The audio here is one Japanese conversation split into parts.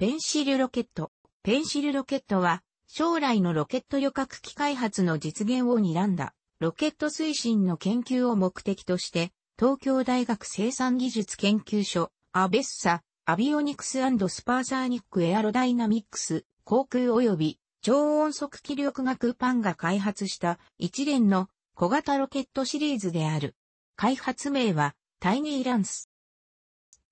ペンシルロケット。ペンシルロケットは、将来のロケット旅客機開発の実現を睨んだ、ロケット推進の研究を目的として、東京大学生産技術研究所、アベッサ、アビオニクススパーサーニックエアロダイナミックス、航空及び超音速気力学パンが開発した一連の小型ロケットシリーズである。開発名はタイニーランス。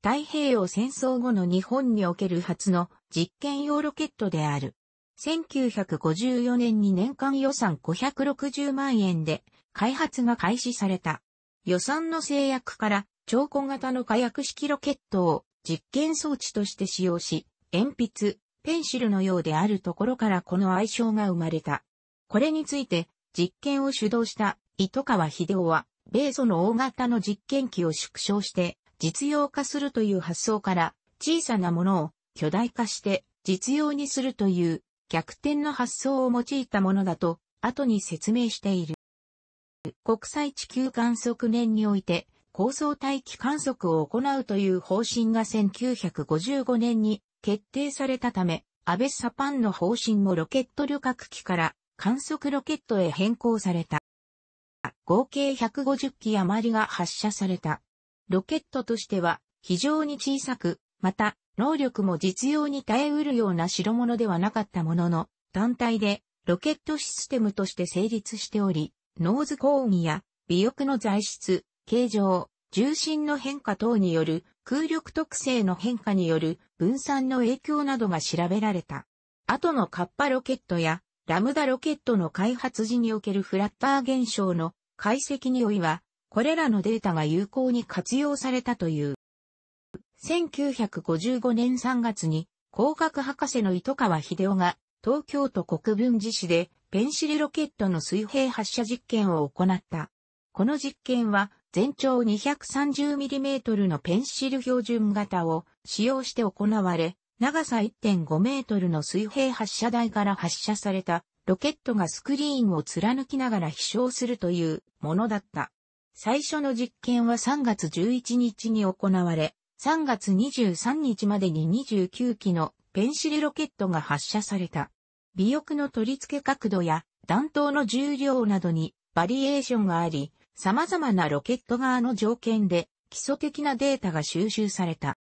太平洋戦争後の日本における初の実験用ロケットである。1954年に年間予算560万円で開発が開始された。予算の制約から超小型の火薬式ロケットを実験装置として使用し、鉛筆、ペンシルのようであるところからこの愛称が生まれた。これについて実験を主導した糸川秀夫は、米ソの大型の実験機を縮小して実用化するという発想から小さなものを巨大化して実用にするという逆転の発想を用いたものだと後に説明している。国際地球観測年において構想大気観測を行うという方針が1955年に決定されたため、安倍サパンの方針もロケット旅客機から観測ロケットへ変更された。合計150機余りが発射された。ロケットとしては非常に小さく、また、能力も実用に耐えうるような代物ではなかったものの、単体でロケットシステムとして成立しており、ノーズ抗議や尾翼の材質、形状、重心の変化等による空力特性の変化による分散の影響などが調べられた。後のカッパロケットやラムダロケットの開発時におけるフラッター現象の解析においはこれらのデータが有効に活用されたという。1955年3月に工学博士の糸川秀夫が東京都国分寺市でペンシルロケットの水平発射実験を行った。この実験は全長 230mm のペンシル標準型を使用して行われ、長さ1.5メートルの水平発射台から発射されたロケットがスクリーンを貫きながら飛翔するというものだった。最初の実験は3月11日に行われ、3月23日までに29機のペンシルロケットが発射された。尾翼の取り付け角度や弾頭の重量などにバリエーションがあり、様々なロケット側の条件で基礎的なデータが収集された。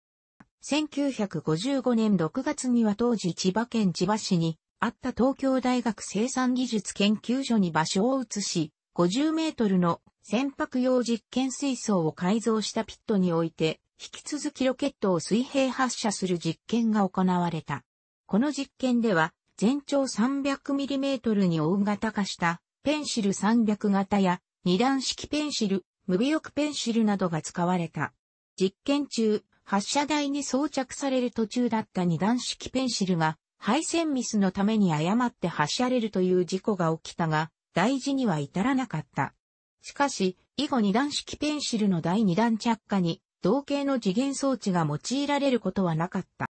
1955年6月には当時千葉県千葉市にあった東京大学生産技術研究所に場所を移し、50メートルの船舶用実験水槽を改造したピットにおいて、引き続きロケットを水平発射する実験が行われた。この実験では、全長 300mm に大型化したペンシル300型や二段式ペンシル、無尾翼ペンシルなどが使われた。実験中、発射台に装着される途中だった二段式ペンシルが配線ミスのために誤って発射れるという事故が起きたが、大事には至らなかった。しかし、以後二段式ペンシルの第二段着火に、同型の次元装置が用いられることはなかった。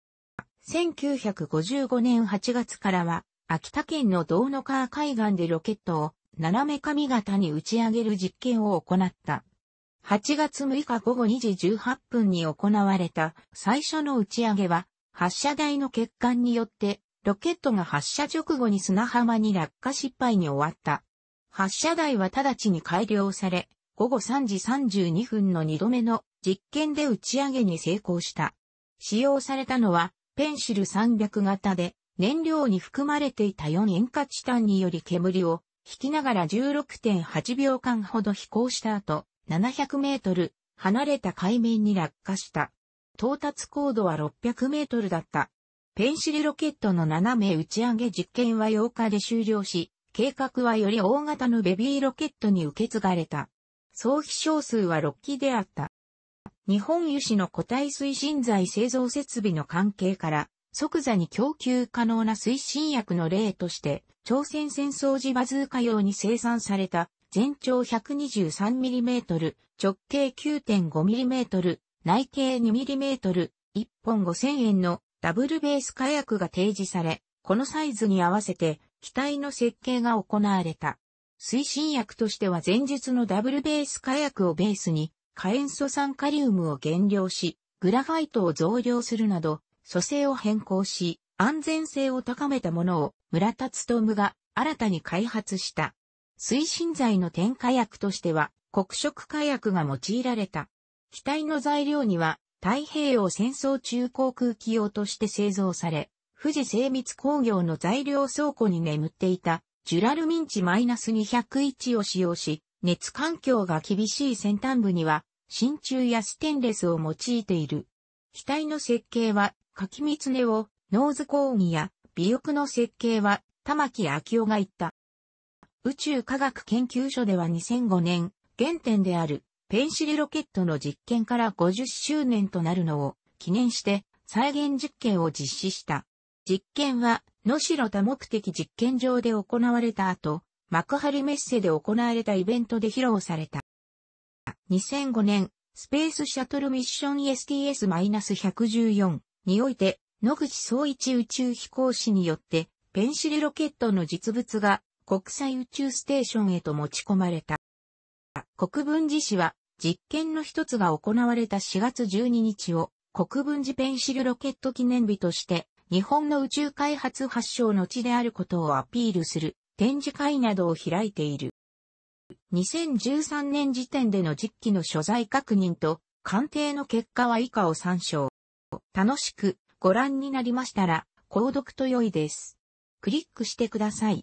1955年8月からは、秋田県の道の川海岸でロケットを斜め上型に打ち上げる実験を行った。8月6日午後2時18分に行われた最初の打ち上げは、発射台の欠陥によって、ロケットが発射直後に砂浜に落下失敗に終わった。発射台は直ちに改良され、午後3時32分の2度目の実験で打ち上げに成功した。使用されたのは、ペンシル300型で、燃料に含まれていた4塩化チタンにより煙を引きながら16.8秒間ほど飛行した後、700メートル離れた海面に落下した。到達高度は600メートルだった。ペンシルロケットの斜め打ち上げ実験は8日で終了し、計画はより大型のベビーロケットに受け継がれた。総費少数は6機であった。日本油脂の固体推進剤製造設備の関係から、即座に供給可能な推進薬の例として、朝鮮戦争時バズーカ用に生産された、全長 123mm、直径 9.5mm、内径 2mm、1本5000円のダブルベース火薬が提示され、このサイズに合わせて機体の設計が行われた。推進薬としては前述のダブルベース火薬をベースに、火塩素酸カリウムを減量し、グラファイトを増量するなど、組成を変更し、安全性を高めたものを村田務が新たに開発した。推進剤の添加薬としては黒色火薬が用いられた。機体の材料には太平洋戦争中航空機用として製造され、富士精密工業の材料倉庫に眠っていた、ジュラルミンチ -201 を使用し、熱環境が厳しい先端部には、真鍮やステンレスを用いている。機体の設計は、柿光音を、ノーズ講義や、尾翼の設計は、玉木昭夫が言った。宇宙科学研究所では2005年、原点である、ペンシルロケットの実験から50周年となるのを記念して、再現実験を実施した。実験は、野代多目的実験場で行われた後、幕張メッセで行われたイベントで披露された。2005年、スペースシャトルミッション STS-114 において、野口総一宇宙飛行士によって、ペンシルロケットの実物が国際宇宙ステーションへと持ち込まれた。国分寺市は、実験の一つが行われた4月12日を国分寺ペンシルロケット記念日として日本の宇宙開発発祥の地であることをアピールする展示会などを開いている。2013年時点での実機の所在確認と鑑定の結果は以下を参照。楽しくご覧になりましたら、購読と良いです。クリックしてください。